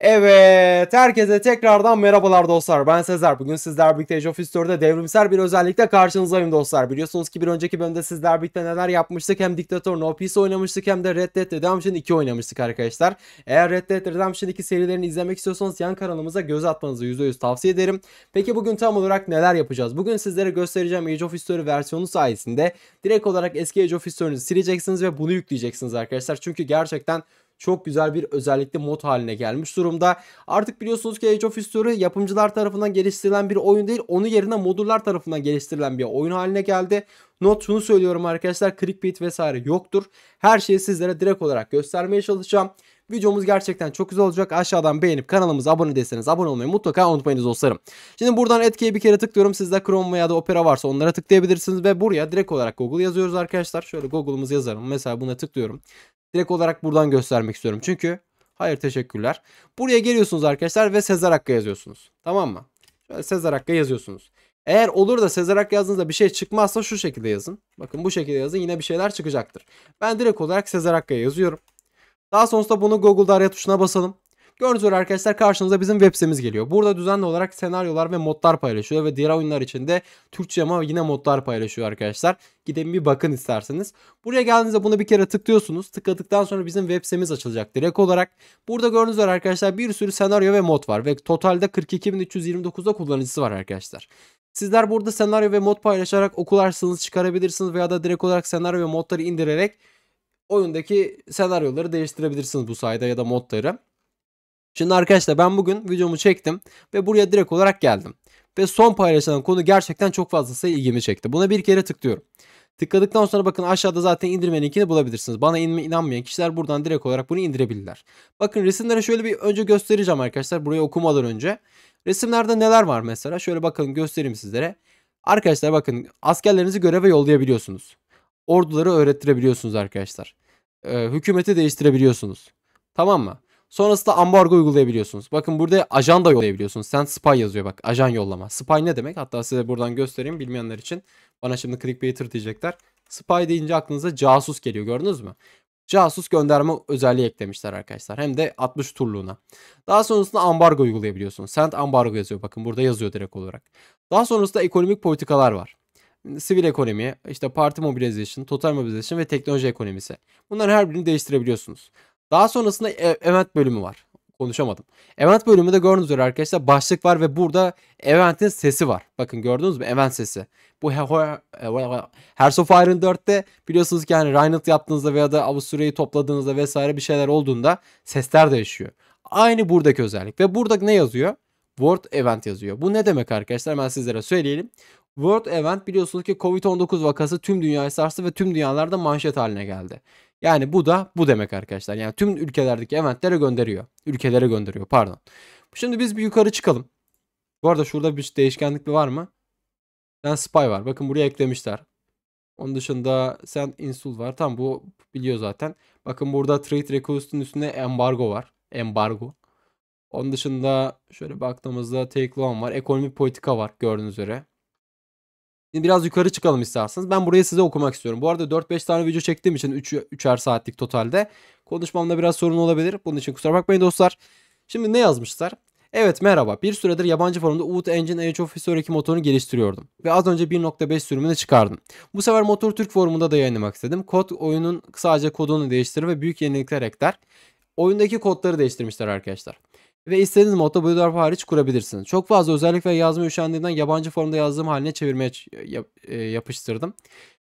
Evet, herkese tekrardan merhabalar dostlar. Ben Sezer. Bugün sizler birlikte Age of History'de devrimsel bir özellikle karşınızdayım dostlar. Biliyorsunuz ki bir önceki bölümde sizler birlikte neler yapmıştık. Hem Diktatör No Peace oynamıştık hem de Red Dead Redemption 2 oynamıştık arkadaşlar. Eğer Red Dead Redemption 2 serilerini izlemek istiyorsanız yan kanalımıza göz atmanızı %100 tavsiye ederim. Peki bugün tam olarak neler yapacağız? Bugün sizlere göstereceğim Age of History versiyonu sayesinde direkt olarak eski Age of History'nizi sileceksiniz ve bunu yükleyeceksiniz arkadaşlar. Çünkü gerçekten çok güzel bir özellikle mod haline gelmiş durumda. Artık biliyorsunuz ki Age of History yapımcılar tarafından geliştirilen bir oyun değil. Onun yerine modüllar tarafından geliştirilen bir oyun haline geldi. Not şunu söylüyorum arkadaşlar clickbait vesaire yoktur. Her şeyi sizlere direkt olarak göstermeye çalışacağım. Videomuz gerçekten çok güzel olacak. Aşağıdan beğenip kanalımıza abone değilseniz abone olmayı mutlaka unutmayınız dostlarım. Şimdi buradan etkiye bir kere tıklıyorum. Sizde Chrome veya da Opera varsa onlara tıklayabilirsiniz ve buraya direkt olarak Google yazıyoruz arkadaşlar. Şöyle Google'ımızı yazalım. Mesela buna tıklıyorum. Direkt olarak buradan göstermek istiyorum. Çünkü hayır teşekkürler. Buraya geliyorsunuz arkadaşlar ve Sezar Hakkı yazıyorsunuz. Tamam mı? Şöyle Sezar Hakkı yazıyorsunuz. Eğer olur da Sezar Hakkı yazdığınızda bir şey çıkmazsa şu şekilde yazın. Bakın bu şekilde yazın yine bir şeyler çıkacaktır. Ben direkt olarak Sezar Hakkı'ya yazıyorum. Daha sonrasında bunu Google'da araya tuşuna basalım. Gördüğünüz üzere arkadaşlar karşınıza bizim web sitemiz geliyor. Burada düzenli olarak senaryolar ve modlar paylaşıyor ve diğer oyunlar için de Türkçe ama yine modlar paylaşıyor arkadaşlar. Gidin bir bakın isterseniz. Buraya geldiğinizde bunu bir kere tıklıyorsunuz. Tıkladıktan sonra bizim web sitemiz açılacak direkt olarak. Burada gördüğünüz üzere arkadaşlar bir sürü senaryo ve mod var ve totalde 42.329'da kullanıcısı var arkadaşlar. Sizler burada senaryo ve mod paylaşarak okularsınız, çıkarabilirsiniz veya da direkt olarak senaryo ve modları indirerek oyundaki senaryoları değiştirebilirsiniz bu sayede ya da modları. Şimdi arkadaşlar ben bugün videomu çektim ve buraya direkt olarak geldim. Ve son paylaşılan konu gerçekten çok fazlası ilgimi çekti. Buna bir kere tıklıyorum. Tıkladıktan sonra bakın aşağıda zaten indirme linkini bulabilirsiniz. Bana inme, inanmayan kişiler buradan direkt olarak bunu indirebilirler. Bakın resimlere şöyle bir önce göstereceğim arkadaşlar burayı okumadan önce. Resimlerde neler var mesela? Şöyle bakın göstereyim sizlere. Arkadaşlar bakın askerlerinizi göreve yollayabiliyorsunuz. Orduları öğrettirebiliyorsunuz arkadaşlar. Ee, hükümeti değiştirebiliyorsunuz. Tamam mı? Sonrasında ambargo uygulayabiliyorsunuz. Bakın burada ajan da yollayabiliyorsunuz. Sen spy yazıyor bak. Ajan yollama. Spy ne demek? Hatta size buradan göstereyim bilmeyenler için. Bana şimdi clickbaiter diyecekler. Spy deyince aklınıza casus geliyor gördünüz mü? Casus gönderme özelliği eklemişler arkadaşlar. Hem de 60 turluğuna. Daha sonrasında ambargo uygulayabiliyorsunuz. Sent ambargo yazıyor. Bakın burada yazıyor direkt olarak. Daha sonrasında ekonomik politikalar var sivil ekonomi, işte parti mobilizasyon, total mobilizasyon ve teknoloji ekonomisi. Bunların her birini değiştirebiliyorsunuz. Daha sonrasında e, event bölümü var. Konuşamadım. Event de gördüğünüz üzere arkadaşlar başlık var ve burada eventin sesi var. Bakın gördünüz mü? Event sesi. Bu Hearts of Iron 4'te biliyorsunuz ki hani Rhineland yaptığınızda veya da Avusturya'yı topladığınızda vesaire bir şeyler olduğunda sesler değişiyor. Aynı buradaki özellik. Ve burada ne yazıyor? Word Event yazıyor. Bu ne demek arkadaşlar? Ben sizlere söyleyelim. Word Event biliyorsunuz ki Covid-19 vakası tüm dünyayı sarstı ve tüm dünyalarda manşet haline geldi. Yani bu da bu demek arkadaşlar. Yani tüm ülkelerdeki eventlere gönderiyor. Ülkelere gönderiyor pardon. Şimdi biz bir yukarı çıkalım. Bu arada şurada bir değişkenlik var mı? Sen spy var. Bakın buraya eklemişler. Onun dışında sen insul var. Tam bu biliyor zaten. Bakın burada trade request'un üstünde embargo var. Embargo. Onun dışında şöyle baktığımızda take loan var. Ekonomi politika var gördüğünüz üzere. Şimdi biraz yukarı çıkalım isterseniz. Ben burayı size okumak istiyorum. Bu arada 4-5 tane video çektiğim için 3, 3'er saatlik totalde konuşmamda biraz sorun olabilir. Bunun için kusura bakmayın dostlar. Şimdi ne yazmışlar? Evet merhaba. Bir süredir yabancı forumda Uğut Engine Age of History 2 motorunu geliştiriyordum. Ve az önce 1.5 sürümünü çıkardım. Bu sefer Motor Türk forumunda da yayınlamak istedim. Kod oyunun sadece kodunu değiştirir ve büyük yenilikler ekler. Oyundaki kodları değiştirmişler arkadaşlar ve istediğiniz modda boyutlar hariç kurabilirsiniz. Çok fazla özellik ve yazma üşendiğinden yabancı formda yazdığım haline çevirmeye e, yapıştırdım.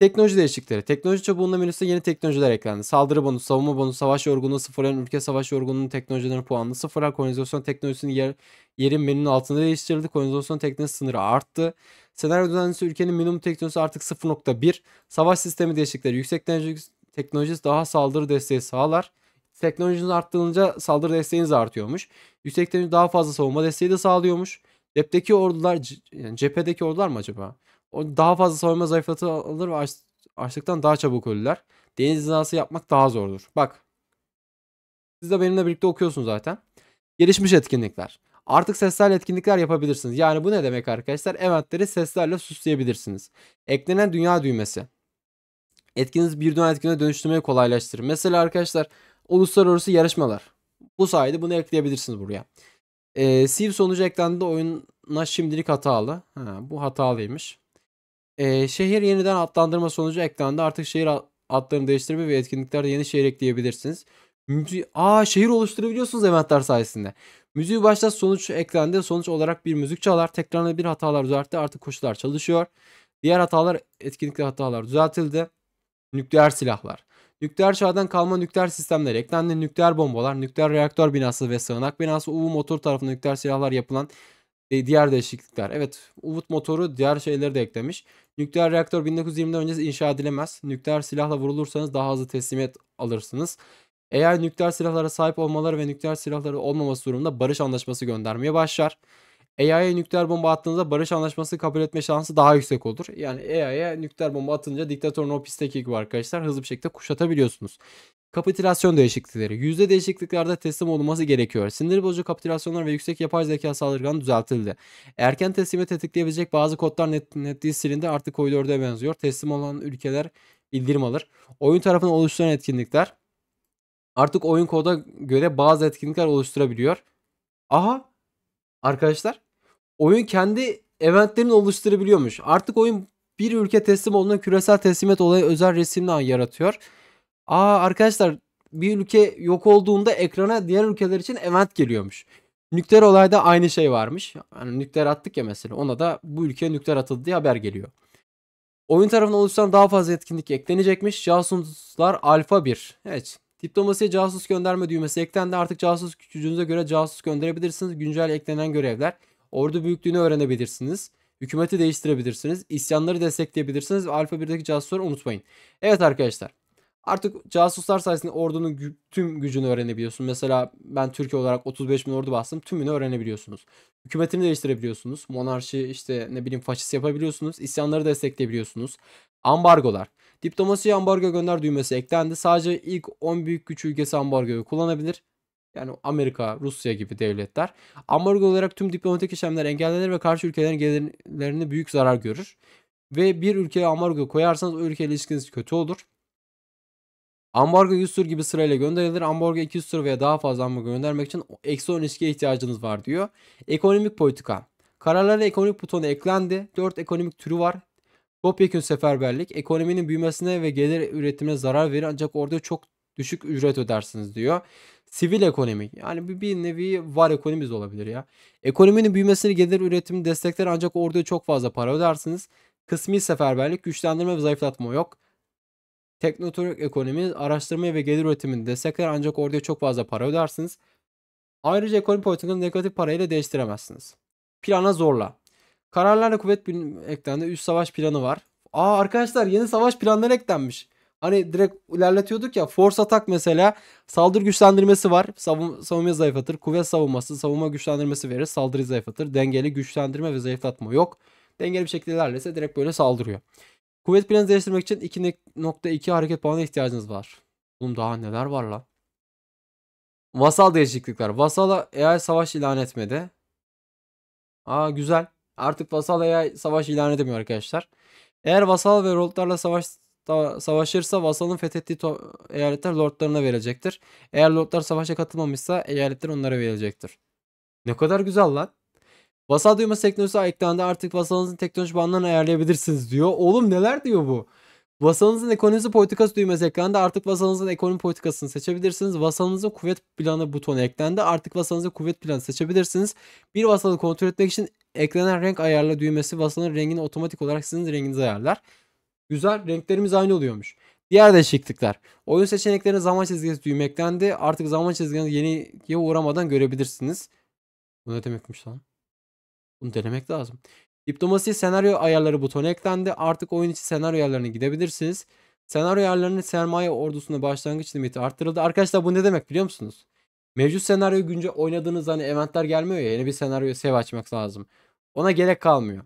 Teknoloji değişiklikleri. Teknoloji çubuğunda menüsüne yeni teknolojiler eklendi. Saldırı bonusu, savunma bonusu, savaş yorgunluğu sıfırlayan ülke savaş yorgunluğunun teknolojilerin puanını sıfırlar. Kolonizasyon teknolojisinin yer, yerin menünün altında değiştirildi. Kolonizasyon teknolojisi sınırı arttı. Senaryo düzenlisi ülkenin minimum teknolojisi artık 0.1. Savaş sistemi değişiklikleri. Yüksek teknolojisi daha saldırı desteği sağlar teknolojiniz arttırılınca saldırı desteğiniz artıyormuş. Yüksek teknoloji daha fazla savunma desteği de sağlıyormuş. Cepteki ordular, yani cephedeki ordular mı acaba? O daha fazla savunma zayıflatı alır ve aç, açlıktan daha çabuk ölürler. Deniz hizası yapmak daha zordur. Bak. Siz de benimle birlikte okuyorsunuz zaten. Gelişmiş etkinlikler. Artık seslerle etkinlikler yapabilirsiniz. Yani bu ne demek arkadaşlar? Eventleri seslerle süsleyebilirsiniz. Eklenen dünya düğmesi. Etkiniz bir dünya etkine dönüştürmeyi kolaylaştırır. Mesela arkadaşlar uluslararası yarışmalar. Bu sayede bunu ekleyebilirsiniz buraya. E, ee, Sieve sonucu eklendi oyuna şimdilik hatalı. Ha, bu hatalıymış. E, şehir yeniden adlandırma sonucu eklendi. Artık şehir adlarını değiştirme ve etkinliklerde yeni şehir ekleyebilirsiniz. Müziği, aa şehir oluşturabiliyorsunuz eventler sayesinde. Müziği başta sonuç eklendi. Sonuç olarak bir müzik çalar. Tekrarında bir hatalar düzeltti. Artık koşular çalışıyor. Diğer hatalar etkinlikte hatalar düzeltildi. Nükleer silahlar. Nükleer çağdan kalma nükleer sistemler eklendi. Nükleer bombalar, nükleer reaktör binası ve sığınak binası, UV motor tarafında nükleer silahlar yapılan e, diğer değişiklikler. Evet Uvut motoru diğer şeyleri de eklemiş. Nükleer reaktör 1920'den önce inşa edilemez. Nükleer silahla vurulursanız daha hızlı teslimiyet alırsınız. Eğer nükleer silahlara sahip olmaları ve nükleer silahları olmaması durumunda barış anlaşması göndermeye başlar. AI'ya nükleer bomba attığınızda barış anlaşması kabul etme şansı daha yüksek olur. Yani AI'ya nükleer bomba atınca diktatörün o pisteki gibi arkadaşlar hızlı bir şekilde kuşatabiliyorsunuz. Kapitülasyon değişiklikleri. Yüzde değişikliklerde teslim olunması gerekiyor. Sinir bozucu kapitülasyonlar ve yüksek yapay zeka saldırganı düzeltildi. Erken teslimi tetikleyebilecek bazı kodlar net, netliği silindi artık koridorda benziyor. Teslim olan ülkeler bildirim alır. Oyun tarafından oluşturan etkinlikler. Artık oyun koda göre bazı etkinlikler oluşturabiliyor. Aha arkadaşlar oyun kendi eventlerini oluşturabiliyormuş. Artık oyun bir ülke teslim olduğunda küresel teslimiyet olayı özel resimle yaratıyor. Aa arkadaşlar bir ülke yok olduğunda ekrana diğer ülkeler için event geliyormuş. Nükleer olayda aynı şey varmış. Yani nükleer attık ya mesela ona da bu ülkeye nükleer atıldı diye haber geliyor. Oyun tarafından oluşan daha fazla etkinlik eklenecekmiş. Casuslar Alfa 1. Evet. Diplomasiye casus gönderme düğmesi eklendi. Artık casus gücünüze göre casus gönderebilirsiniz. Güncel eklenen görevler. Ordu büyüklüğünü öğrenebilirsiniz. Hükümeti değiştirebilirsiniz. isyanları destekleyebilirsiniz. Ve Alfa 1'deki casusları unutmayın. Evet arkadaşlar. Artık casuslar sayesinde ordunun gü- tüm gücünü öğrenebiliyorsun. Mesela ben Türkiye olarak 35 bin ordu bastım. Tümünü öğrenebiliyorsunuz. Hükümetini değiştirebiliyorsunuz. Monarşi işte ne bileyim faşist yapabiliyorsunuz. isyanları destekleyebiliyorsunuz. Ambargolar. Diplomasiye ambargo gönder düğmesi eklendi. Sadece ilk 10 büyük güç ülkesi ambargoyu kullanabilir yani Amerika, Rusya gibi devletler ambargo olarak tüm diplomatik işlemler engellenir ve karşı ülkelerin gelirlerini büyük zarar görür. Ve bir ülkeye ambargo koyarsanız o ülkeyle ilişkiniz kötü olur. Ambargo 100 tür gibi sırayla gönderilir. Ambargo 200 tür veya daha fazla ambargo göndermek için eksi 10 ilişkiye ihtiyacınız var diyor. Ekonomik politika. Kararlara ekonomik butonu eklendi. 4 ekonomik türü var. Topyekun seferberlik ekonominin büyümesine ve gelir üretimine zarar verir ancak orada çok düşük ücret ödersiniz diyor. Sivil ekonomi yani bir, bir nevi var ekonomimiz olabilir ya. Ekonominin büyümesini gelir üretimi destekler ancak orduya çok fazla para ödersiniz. Kısmi seferberlik, güçlendirme ve zayıflatma yok. Teknotorik ekonomi araştırmaya ve gelir üretimini destekler ancak orduya çok fazla para ödersiniz. Ayrıca ekonomi politikasını negatif parayla değiştiremezsiniz. Plana zorla. Kararlarla kuvvet eklendi. Üst savaş planı var. Aa arkadaşlar yeni savaş planları eklenmiş. Hani direkt ilerletiyorduk ya. Force atak mesela saldırı güçlendirmesi var. Savun, savunma zayıflatır. Kuvvet savunması, savunma güçlendirmesi verir. Saldırı zayıflatır. Dengeli güçlendirme ve zayıflatma yok. Dengeli bir şekilde ilerlese direkt böyle saldırıyor. Kuvvet planı değiştirmek için 2.2 hareket puanına ihtiyacınız var. bunun daha neler var lan? Vasal değişiklikler. Vasal'a AI savaş ilan etmedi. Aa güzel. Artık Vasal AI savaş ilan edemiyor arkadaşlar. Eğer Vasal ve Roldlarla savaş savaşırsa vasalın fethettiği eyaletler lordlarına verecektir. Eğer lordlar savaşa katılmamışsa eyaletler onlara verecektir. Ne kadar güzel lan. Vasal duyması teknolojisi eklendi artık vasalınızın teknoloji bandlarını ayarlayabilirsiniz diyor. Oğlum neler diyor bu? Vasalınızın ekonomisi politikası düğmesi eklendi. Artık vasalınızın ekonomi politikasını seçebilirsiniz. Vasalınızın kuvvet planı butonu eklendi. Artık vasalınızın kuvvet planı seçebilirsiniz. Bir vasalı kontrol etmek için eklenen renk ayarla düğmesi vasalın rengini otomatik olarak sizin renginize ayarlar. Güzel renklerimiz aynı oluyormuş. Diğer değişiklikler. Oyun seçeneklerini zaman çizgisi düğmeklendi. Artık zaman çizgini yeniye uğramadan görebilirsiniz. Bu ne demekmiş lan? Bunu denemek lazım. Diplomasi senaryo ayarları butonu eklendi. Artık oyun içi senaryo ayarlarına gidebilirsiniz. Senaryo ayarlarının sermaye ordusuna başlangıç limiti arttırıldı. Arkadaşlar bu ne demek biliyor musunuz? Mevcut senaryo günce oynadığınız hani eventler gelmiyor ya yeni bir senaryo save açmak lazım. Ona gerek kalmıyor.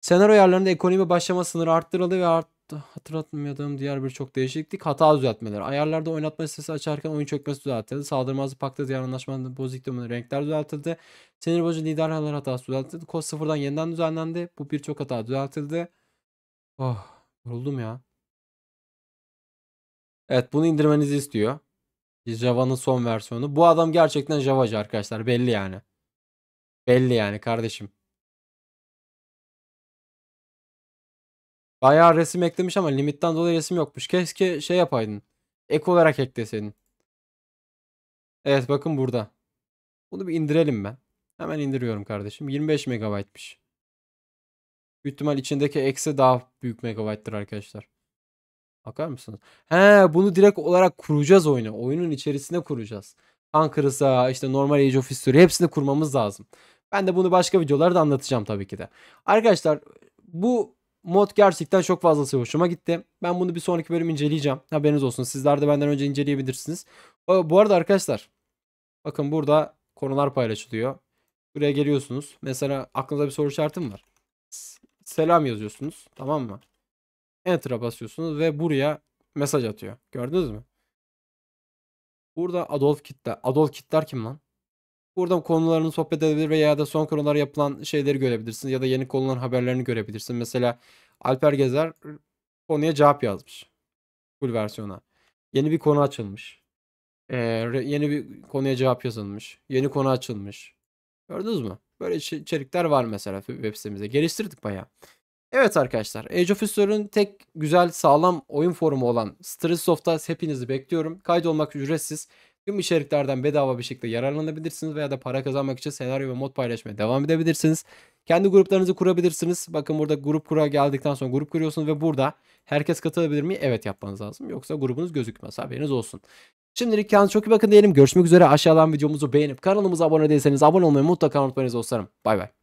Senaryo ayarlarında ekonomi başlama sınırı arttırıldı ve art hafta hatırlatmayadığım diğer birçok değişiklik hata düzeltmeleri. Ayarlarda oynatma listesi açarken oyun çökmesi düzeltildi. Saldırmazlık pakta diğer anlaşmanın bozik renkler düzeltildi. Sinir bozucu liderler hatası düzeltildi. Kod sıfırdan yeniden düzenlendi. Bu birçok hata düzeltildi. Oh yoruldum ya. Evet bunu indirmenizi istiyor. Java'nın son versiyonu. Bu adam gerçekten Java'cı arkadaşlar belli yani. Belli yani kardeşim. Bayağı resim eklemiş ama limitten dolayı resim yokmuş. Keşke şey yapaydın. Ek olarak ekleseydin. Evet bakın burada. Bunu bir indirelim ben. Hemen indiriyorum kardeşim. 25 megabaytmış. Büyük ihtimal içindeki ekse daha büyük megabayttır arkadaşlar. Bakar mısınız? He bunu direkt olarak kuracağız oyunu. Oyunun içerisine kuracağız. Ankara'sa işte normal Age of History hepsini kurmamız lazım. Ben de bunu başka videolarda anlatacağım tabii ki de. Arkadaşlar bu mod gerçekten çok fazlası hoşuma gitti. Ben bunu bir sonraki bölüm inceleyeceğim. Haberiniz olsun. Sizler de benden önce inceleyebilirsiniz. Bu arada arkadaşlar bakın burada konular paylaşılıyor. Buraya geliyorsunuz. Mesela aklınızda bir soru işaretim var. Selam yazıyorsunuz. Tamam mı? Enter'a basıyorsunuz ve buraya mesaj atıyor. Gördünüz mü? Burada Adolf Hitler. Adolf Hitler kim lan? Buradan konularını sohbet edebilir veya da son konular yapılan şeyleri görebilirsin ya da yeni konuların haberlerini görebilirsin. Mesela Alper Gezer ıı, konuya cevap yazmış. Full versiyona. Yeni bir konu açılmış. Ee, yeni bir konuya cevap yazılmış. Yeni konu açılmış. Gördünüz mü? Böyle içerikler var mesela web sitemizde. Geliştirdik bayağı. Evet arkadaşlar Age of History'nin tek güzel sağlam oyun forumu olan Stress Soft'ta hepinizi bekliyorum. Kaydolmak ücretsiz. Tüm içeriklerden bedava bir şekilde yararlanabilirsiniz veya da para kazanmak için senaryo ve mod paylaşmaya devam edebilirsiniz. Kendi gruplarınızı kurabilirsiniz. Bakın burada grup kura geldikten sonra grup kuruyorsunuz ve burada herkes katılabilir mi? Evet yapmanız lazım. Yoksa grubunuz gözükmez. Haberiniz olsun. Şimdilik kendinize çok iyi bakın diyelim. Görüşmek üzere. Aşağıdan videomuzu beğenip kanalımıza abone değilseniz abone olmayı mutlaka unutmayınız dostlarım. Bay bay.